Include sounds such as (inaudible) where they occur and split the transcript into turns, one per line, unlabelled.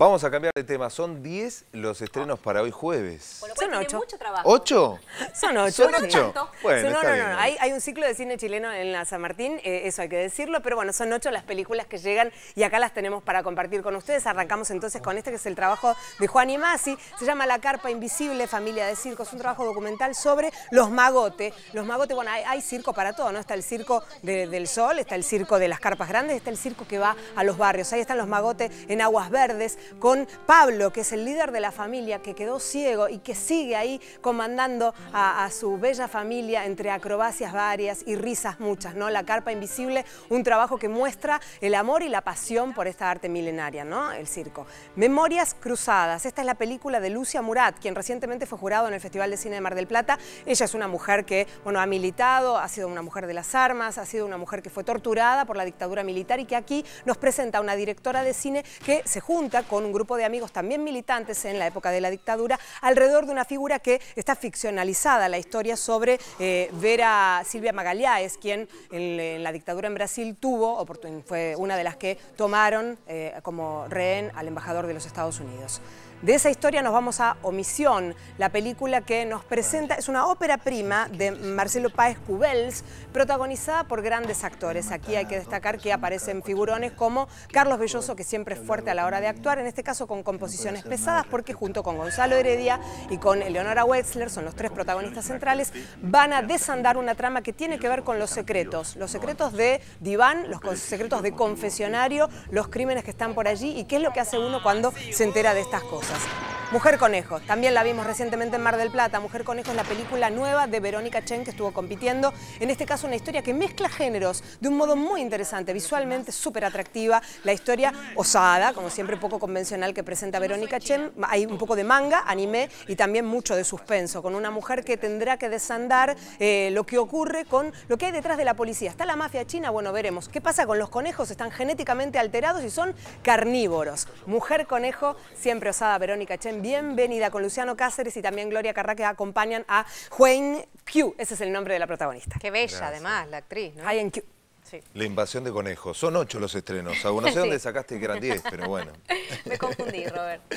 Vamos a cambiar de tema. Son 10 los estrenos ah. para hoy jueves. Son 8. ¿Ocho? Son 8. ¿Son 8? Bueno, no, no, no, Hay, un ciclo de cine chileno en la San Martín, eh, eso hay que decirlo, pero bueno, son 8 las películas que llegan y acá las tenemos para compartir con ustedes. Arrancamos entonces con este que es el trabajo de Juan y Masi. Se llama La Carpa Invisible, Familia de circos, un trabajo documental sobre los magotes. Los magotes, bueno, hay, circo para todo, ¿no? Está el circo del sol, está el circo de las carpas grandes, está el circo que va a los barrios. Ahí están los magotes en aguas verdes con Pablo, que es el líder de la familia, que quedó ciego y que sigue ahí comandando a, su bella familia entre acrobacias varias y risas muchas, ¿no? La carpa invisible, un trabajo que muestra el amor y la pasión por esta arte milenaria, ¿no? El circo. Memorias cruzadas. Esta es la película de Lucia Murat, quien recientemente fue jurado en el Festival de Cine de Mar del Plata. Ella es una mujer que, bueno, ha militado, ha sido una mujer de las armas, ha sido una mujer que fue torturada por la dictadura militar y que aquí nos presenta una directora de cine que se junta con un grupo de amigos también militantes en la época de la dictadura alrededor de una figura que está ficcionalizada, la historia sobre eh, Vera Silvia Magalhães, quien en, la dictadura en Brasil tuvo, fue una de las que tomaron eh, como rehén al embajador de los Estados Unidos. De esa historia nos vamos a Omisión, la película que nos presenta, es una ópera prima de Marcelo Páez Cubels, protagonizada por grandes actores. Aquí hay que destacar que aparecen figurones como Carlos Belloso, que siempre es fuerte a la hora de actuar, en este caso con composiciones pesadas, porque junto con Gonzalo Heredia y con Eleonora Wetzler, son los tres protagonistas centrales, van a desandar una trama que tiene que ver con los secretos, los secretos de diván, los secretos de confesionario, los crímenes que están por allí y qué es lo que hace uno cuando se entera de estas cosas. process. Mujer Conejo, también la vimos recientemente en Mar del Plata. Mujer Conejo es la película nueva de Verónica Chen que estuvo compitiendo. En este caso una historia que mezcla géneros de un modo muy interesante, visualmente súper atractiva. La historia osada, como siempre poco convencional que presenta Verónica Chen. Hay un poco de manga, anime y también mucho de suspenso, con una mujer que tendrá que desandar eh, lo que ocurre con lo que hay detrás de la policía. ¿Está la mafia china? Bueno, veremos. ¿Qué pasa con los conejos? Están genéticamente alterados y son carnívoros. Mujer Conejo, siempre osada Verónica Chen bienvenida con Luciano Cáceres y también Gloria Carrá que acompañan a Juan Q. Ese es el nombre de la protagonista. Qué bella además la actriz, ¿no? en Q. La invasión de conejos. Son ocho los estrenos. Aún no sé (laughs) dónde sacaste que eran diez, pero bueno. (laughs) Me confundí, Robert.